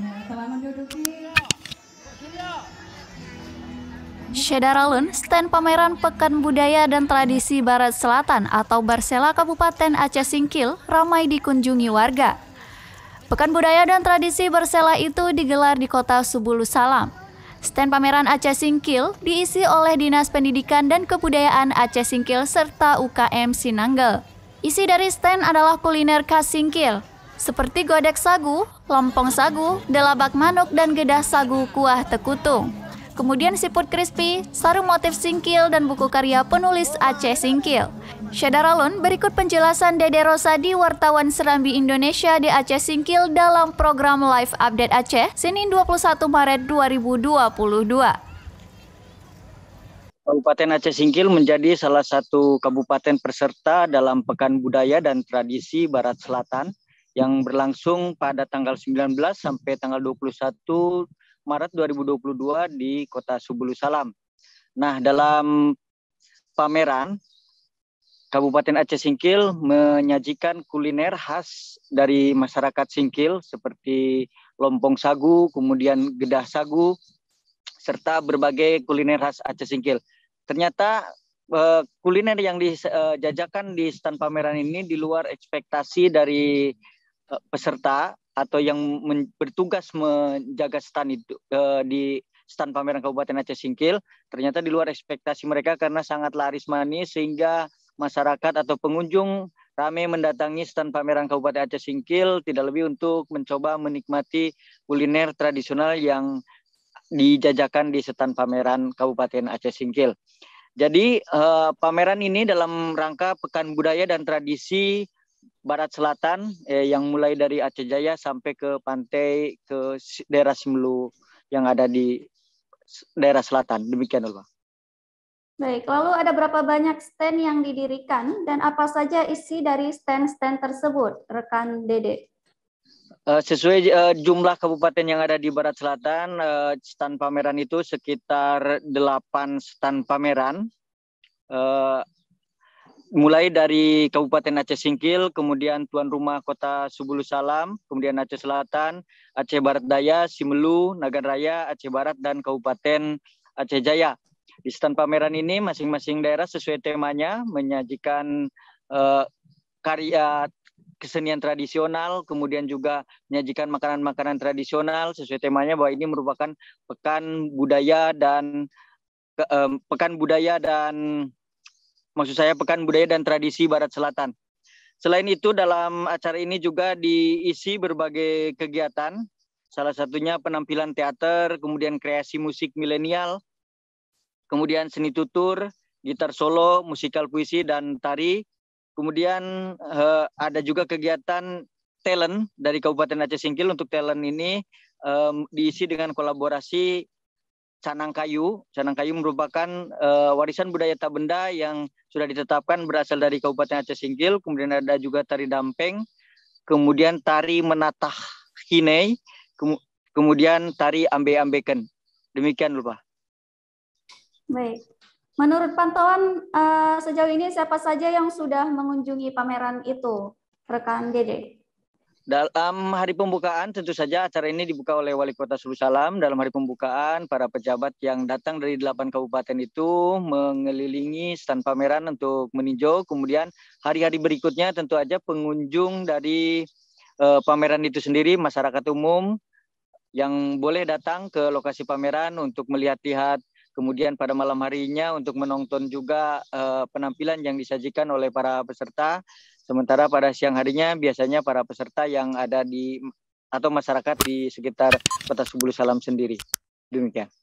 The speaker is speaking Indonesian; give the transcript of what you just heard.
Telah nah, stand pameran Pekan Budaya dan Tradisi Barat Selatan atau Barsela Kabupaten Aceh Singkil ramai dikunjungi warga. Pekan Budaya dan Tradisi Barsela itu digelar di kota Subulu Salam. Stand pameran Aceh Singkil diisi oleh Dinas Pendidikan dan Kebudayaan Aceh Singkil serta UKM Sinanggel. Isi dari stand adalah kuliner khas Singkil, seperti godek sagu, lompong sagu, delabak manuk, dan gedah sagu kuah tekutung. Kemudian siput crispy, sarung motif singkil, dan buku karya penulis Aceh Singkil. Syedaralun berikut penjelasan Dede Rosa di wartawan Serambi Indonesia di Aceh Singkil dalam program Live Update Aceh, Senin 21 Maret 2022. Kabupaten Aceh Singkil menjadi salah satu kabupaten peserta dalam Pekan Budaya dan Tradisi Barat Selatan yang berlangsung pada tanggal 19 sampai tanggal 21 Maret 2022 di Kota Subulu Salam. Nah, dalam pameran Kabupaten Aceh Singkil menyajikan kuliner khas dari masyarakat Singkil seperti lompong sagu, kemudian gedah sagu, serta berbagai kuliner khas Aceh Singkil. Ternyata eh, kuliner yang dijajakan eh, di stand pameran ini di luar ekspektasi dari Eh, peserta atau yang bertugas menjaga stand itu uh, di stand pameran Kabupaten Aceh Singkil ternyata di luar ekspektasi mereka karena sangat laris manis sehingga masyarakat atau pengunjung ramai mendatangi stand pameran Kabupaten Aceh Singkil tidak lebih untuk mencoba menikmati kuliner tradisional yang dijajakan di stand pameran Kabupaten Aceh Singkil. Jadi uh, pameran ini dalam rangka Pekan Budaya dan Tradisi barat selatan eh, yang mulai dari Aceh Jaya sampai ke pantai ke daerah Simlu yang ada di daerah selatan. Demikian Pak. Baik, lalu ada berapa banyak stand yang didirikan dan apa saja isi dari stand-stand tersebut, rekan Dede? Eh, sesuai eh, jumlah kabupaten yang ada di Barat Selatan, eh, stand pameran itu sekitar 8 stand pameran mulai dari Kabupaten Aceh Singkil, kemudian tuan rumah kota Subulu Salam, kemudian Aceh Selatan, Aceh Barat Daya, Simelu, Nagan Raya, Aceh Barat, dan Kabupaten Aceh Jaya. Di stand pameran ini masing-masing daerah sesuai temanya menyajikan eh, karya kesenian tradisional, kemudian juga menyajikan makanan-makanan tradisional sesuai temanya bahwa ini merupakan pekan budaya dan ke, eh, pekan budaya dan maksud saya Pekan Budaya dan Tradisi Barat Selatan. Selain itu dalam acara ini juga diisi berbagai kegiatan, salah satunya penampilan teater, kemudian kreasi musik milenial, kemudian seni tutur, gitar solo, musikal puisi dan tari. Kemudian eh, ada juga kegiatan talent dari Kabupaten Aceh Singkil untuk talent ini diisi dengan kolaborasi canang kayu. Canang kayu merupakan uh, warisan budaya tak benda yang sudah ditetapkan berasal dari Kabupaten Aceh Singkil, kemudian ada juga tari dampeng, kemudian tari menatah hinei, kem kemudian tari ambe-ambeken. Demikian lupa. Baik. Menurut pantauan uh, sejauh ini siapa saja yang sudah mengunjungi pameran itu, rekan Dede? Dalam hari pembukaan, tentu saja acara ini dibuka oleh Wali Kota Sulu Salam. Dalam hari pembukaan, para pejabat yang datang dari delapan kabupaten itu mengelilingi stand pameran untuk meninjau. Kemudian hari-hari berikutnya tentu saja pengunjung dari uh, pameran itu sendiri, masyarakat umum yang boleh datang ke lokasi pameran untuk melihat-lihat. Kemudian pada malam harinya untuk menonton juga uh, penampilan yang disajikan oleh para peserta. Sementara pada siang harinya biasanya para peserta yang ada di atau masyarakat di sekitar Kota Subulu Salam sendiri. Demikian.